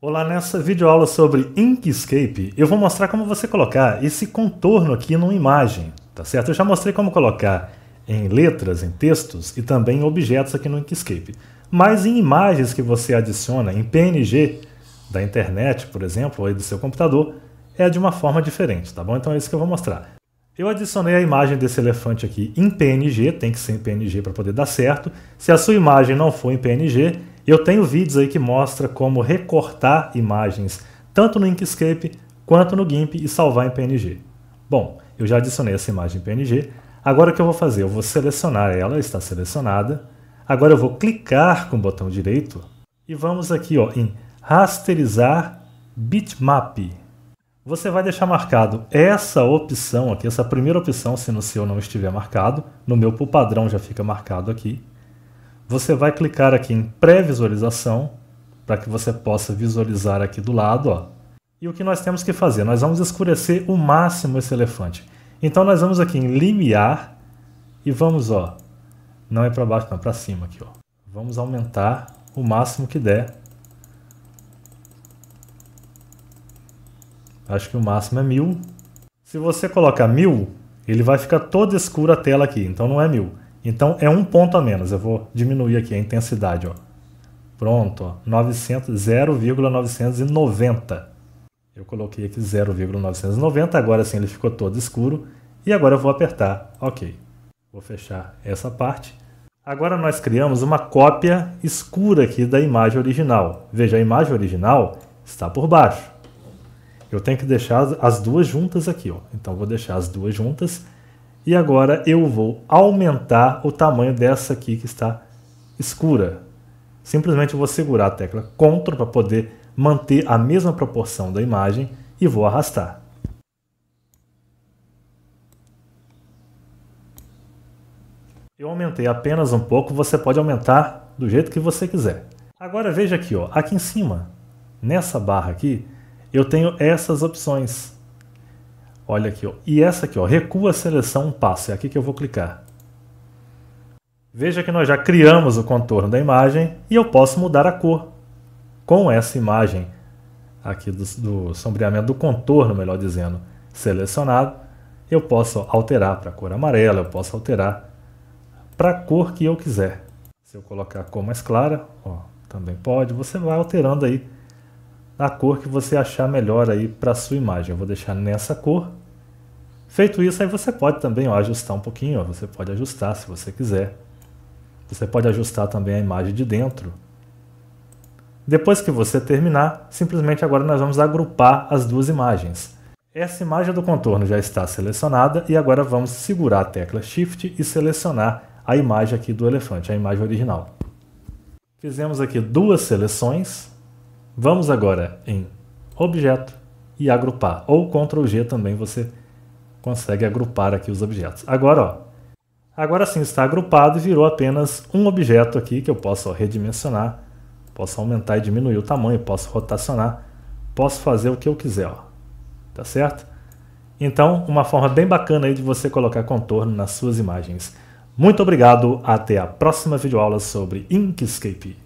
Olá, nessa videoaula sobre Inkscape, eu vou mostrar como você colocar esse contorno aqui numa imagem, tá certo? Eu já mostrei como colocar em letras, em textos e também em objetos aqui no Inkscape. Mas em imagens que você adiciona em PNG da internet, por exemplo, ou do seu computador, é de uma forma diferente, tá bom? Então é isso que eu vou mostrar. Eu adicionei a imagem desse elefante aqui em PNG, tem que ser em PNG para poder dar certo. Se a sua imagem não for em PNG, eu tenho vídeos aí que mostra como recortar imagens tanto no Inkscape quanto no GIMP e salvar em PNG. Bom, eu já adicionei essa imagem em PNG. Agora o que eu vou fazer? Eu vou selecionar ela, está selecionada. Agora eu vou clicar com o botão direito e vamos aqui ó, em rasterizar bitmap. Você vai deixar marcado essa opção aqui, essa primeira opção, se no seu não estiver marcado, no meu por padrão já fica marcado aqui. Você vai clicar aqui em pré-visualização, para que você possa visualizar aqui do lado. Ó. E o que nós temos que fazer? Nós vamos escurecer o máximo esse elefante. Então nós vamos aqui em limiar e vamos, ó, não é para baixo, não, para cima aqui, ó. Vamos aumentar o máximo que der Acho que o máximo é 1000. Se você colocar 1000, ele vai ficar toda escura a tela aqui, então não é 1000. Então é um ponto a menos, eu vou diminuir aqui a intensidade, ó. Pronto, 0,990. Eu coloquei aqui 0,990, agora sim ele ficou todo escuro. E agora eu vou apertar OK. Vou fechar essa parte. Agora nós criamos uma cópia escura aqui da imagem original. Veja, a imagem original está por baixo eu tenho que deixar as duas juntas aqui, ó. Então vou deixar as duas juntas e agora eu vou aumentar o tamanho dessa aqui que está escura. Simplesmente vou segurar a tecla CTRL para poder manter a mesma proporção da imagem e vou arrastar. Eu aumentei apenas um pouco, você pode aumentar do jeito que você quiser. Agora veja aqui, ó, aqui em cima, nessa barra aqui, eu tenho essas opções. Olha aqui, ó. e essa aqui, ó, recua a seleção um passo, é aqui que eu vou clicar. Veja que nós já criamos o contorno da imagem e eu posso mudar a cor com essa imagem aqui do, do sombreamento, do contorno, melhor dizendo, selecionado. Eu posso alterar para a cor amarela, eu posso alterar para a cor que eu quiser. Se eu colocar a cor mais clara, ó, também pode, você vai alterando aí a cor que você achar melhor aí para sua imagem. Eu vou deixar nessa cor. Feito isso, aí você pode também ó, ajustar um pouquinho, ó, você pode ajustar se você quiser. Você pode ajustar também a imagem de dentro. Depois que você terminar, simplesmente agora nós vamos agrupar as duas imagens. Essa imagem do contorno já está selecionada e agora vamos segurar a tecla Shift e selecionar a imagem aqui do elefante, a imagem original. Fizemos aqui duas seleções, Vamos agora em objeto e agrupar. Ou Ctrl G também você consegue agrupar aqui os objetos. Agora, ó, agora sim está agrupado e virou apenas um objeto aqui que eu posso ó, redimensionar, posso aumentar e diminuir o tamanho, posso rotacionar, posso fazer o que eu quiser, ó. tá certo? Então, uma forma bem bacana aí de você colocar contorno nas suas imagens. Muito obrigado, até a próxima videoaula sobre Inkscape.